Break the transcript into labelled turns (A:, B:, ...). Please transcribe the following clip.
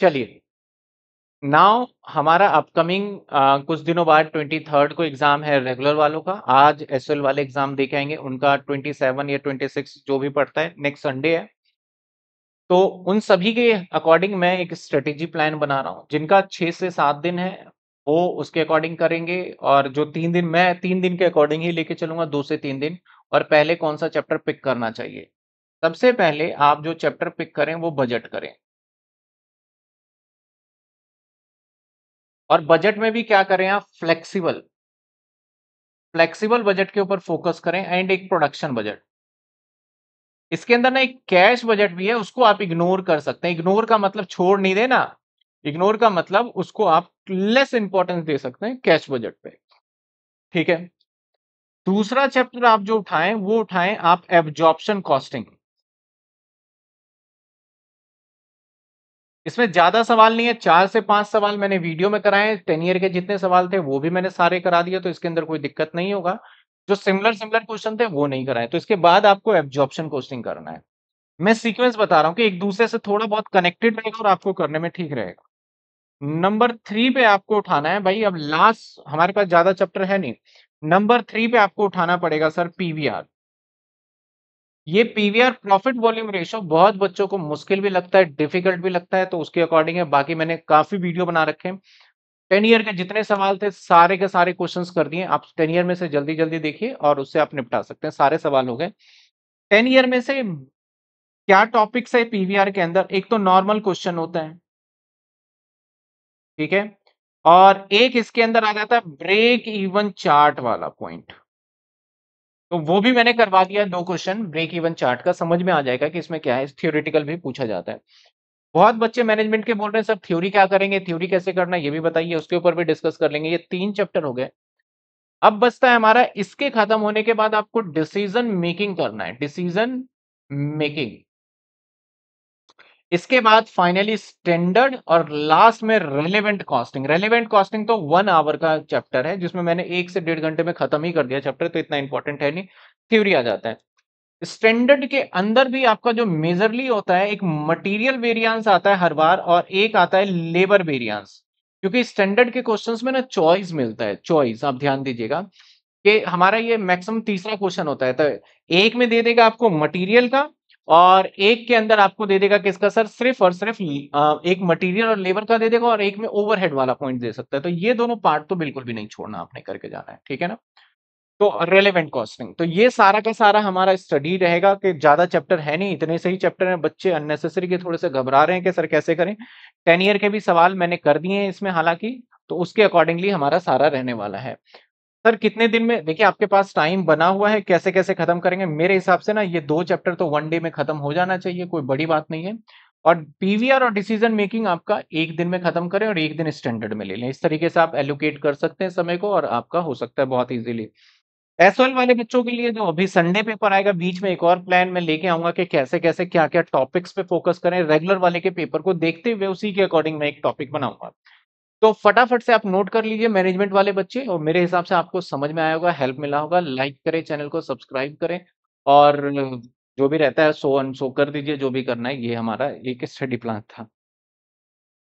A: चलिए नाउ हमारा अपकमिंग कुछ दिनों बाद ट्वेंटी थर्ड को एग्जाम है रेगुलर वालों का आज एस वाले एग्जाम देखे आएंगे उनका ट्वेंटी सेवन या ट्वेंटी सिक्स जो भी पड़ता है नेक्स्ट संडे है तो उन सभी के अकॉर्डिंग मैं एक स्ट्रेटेजी प्लान बना रहा हूँ जिनका छः से सात दिन है वो उसके अकॉर्डिंग करेंगे और जो तीन दिन मैं तीन दिन के अकॉर्डिंग ही लेके चलूंगा दो से तीन दिन और पहले कौन सा चैप्टर पिक करना चाहिए सबसे पहले आप जो चैप्टर पिक करें वो बजट करें
B: और बजट में भी क्या करें आप
A: फ्लेक्सिबल फ्लेक्सिबल बजट के ऊपर फोकस करें एंड एक प्रोडक्शन बजट इसके अंदर ना एक कैश बजट भी है उसको आप इग्नोर कर सकते हैं इग्नोर का मतलब छोड़ नहीं देना इग्नोर का मतलब उसको आप लेस इंपॉर्टेंस दे सकते हैं कैश बजट पे ठीक है दूसरा चैप्टर आप जो उठाएं वो उठाएं
B: आप एब्जॉर्प्शन कॉस्टिंग
A: इसमें ज्यादा सवाल नहीं है चार से पांच सवाल मैंने वीडियो में कराए टेन ईयर के जितने सवाल थे वो भी मैंने सारे करा दिए तो इसके अंदर कोई दिक्कत नहीं होगा जो सिमिलर सिमिलर क्वेश्चन थे वो नहीं कराए तो इसके बाद आपको एब्जॉर्प्शन कोचिंग करना है मैं सीक्वेंस बता रहा हूँ कि एक दूसरे से थोड़ा बहुत कनेक्टेड रहेगा और आपको करने में ठीक रहेगा नंबर थ्री पे आपको उठाना है भाई अब लास्ट हमारे पास ज्यादा चैप्टर है नहीं नंबर थ्री पे आपको उठाना पड़ेगा सर पीवीआर ये पीवीआर प्रॉफिट वॉल्यूम रेशियो बहुत बच्चों को मुश्किल भी लगता है डिफिकल्ट भी लगता है तो उसके अकॉर्डिंग है बाकी मैंने काफी वीडियो बना रखे हैं टेन ईयर के जितने सवाल थे सारे के सारे क्वेश्चंस कर दिए आप टेन ईयर में से जल्दी जल्दी देखिए और उससे आप निपटा सकते हैं सारे सवाल हो गए टेन ईयर में से क्या टॉपिक्स है पीवीआर के अंदर एक तो नॉर्मल क्वेश्चन
B: होता है ठीक है और एक इसके अंदर आ जाता है
A: ब्रेक इवन चार्ट वाला पॉइंट तो वो भी मैंने करवा दिया दो क्वेश्चन ब्रेक इवन चार्ट का समझ में आ जाएगा कि इसमें क्या है थियोरिटिकल भी पूछा जाता है बहुत बच्चे मैनेजमेंट के बोल रहे हैं सर थ्योरी क्या करेंगे थ्योरी कैसे करना ये भी बताइए उसके ऊपर भी डिस्कस कर लेंगे ये तीन चैप्टर हो गए अब बचता है हमारा इसके खत्म होने के बाद आपको डिसीजन मेकिंग करना है डिसीजन मेकिंग इसके बाद फाइनली स्टैंडर्ड और लास्ट में रेलिवेंट कॉस्टिंग रेलिवेंट कॉस्टिंग तो वन आवर का चैप्टर है जिसमें मैंने एक से डेढ़ घंटे में खत्म ही कर दिया चैप्टर तो इतना इंपॉर्टेंट है नहीं थ्योरी आ जाता है स्टैंडर्ड के अंदर भी आपका जो मेजरली होता है एक मटेरियल वेरियांस आता है हर बार और एक आता है लेबर वेरियांस क्योंकि स्टैंडर्ड के क्वेश्चन में ना चॉइस मिलता है चॉइस आप ध्यान दीजिएगा कि हमारा ये मैक्सिमम तीसरा क्वेश्चन होता है तो एक में दे देगा आपको मटेरियल का और एक के अंदर आपको दे देगा किसका सर सिर्फ और सिर्फ एक मटेरियल और लेबर का दे देगा और एक में ओवरहेड वाला पॉइंट दे सकता है तो ये दोनों पार्ट तो बिल्कुल भी नहीं छोड़ना आपने करके जाना है ठीक है ना तो रेलेवेंट कॉस्टिंग तो ये सारा का सारा हमारा स्टडी रहेगा कि ज्यादा चैप्टर है नहीं इतने सही चैप्टर है बच्चे अननेसेसरी के थोड़े से घबरा रहे हैं कि सर कैसे करें टेन ईयर के भी सवाल मैंने कर दिए हैं इसमें हालांकि तो उसके अकॉर्डिंगली हमारा सारा रहने वाला है सर कितने दिन में देखिए आपके पास टाइम बना हुआ है कैसे कैसे खत्म करेंगे मेरे हिसाब से ना ये दो चैप्टर तो वन डे में खत्म हो जाना चाहिए कोई बड़ी बात नहीं है और पीवीआर और डिसीजन मेकिंग आपका एक दिन में खत्म करें और एक दिन स्टैंडर्ड में ले लें इस तरीके से आप एलोकेट कर सकते हैं समय को और आपका हो सकता है बहुत ईजिली एसओएल वाले बच्चों के लिए जो अभी संडे पेपर आएगा बीच में एक और प्लान में लेके आऊंगा कि कैसे कैसे क्या क्या टॉपिक्स पे फोकस करें रेगुलर वाले के पेपर को देखते हुए उसी के अकॉर्डिंग मैं एक टॉपिक बनाऊंगा तो फटाफट से आप नोट कर लीजिए मैनेजमेंट वाले बच्चे और मेरे हिसाब से आपको समझ में आया होगा हेल्प मिला होगा लाइक करें चैनल को सब्सक्राइब करें और जो भी रहता है सो अन सो कर दीजिए जो भी करना है ये हमारा एक स्टडी प्लान था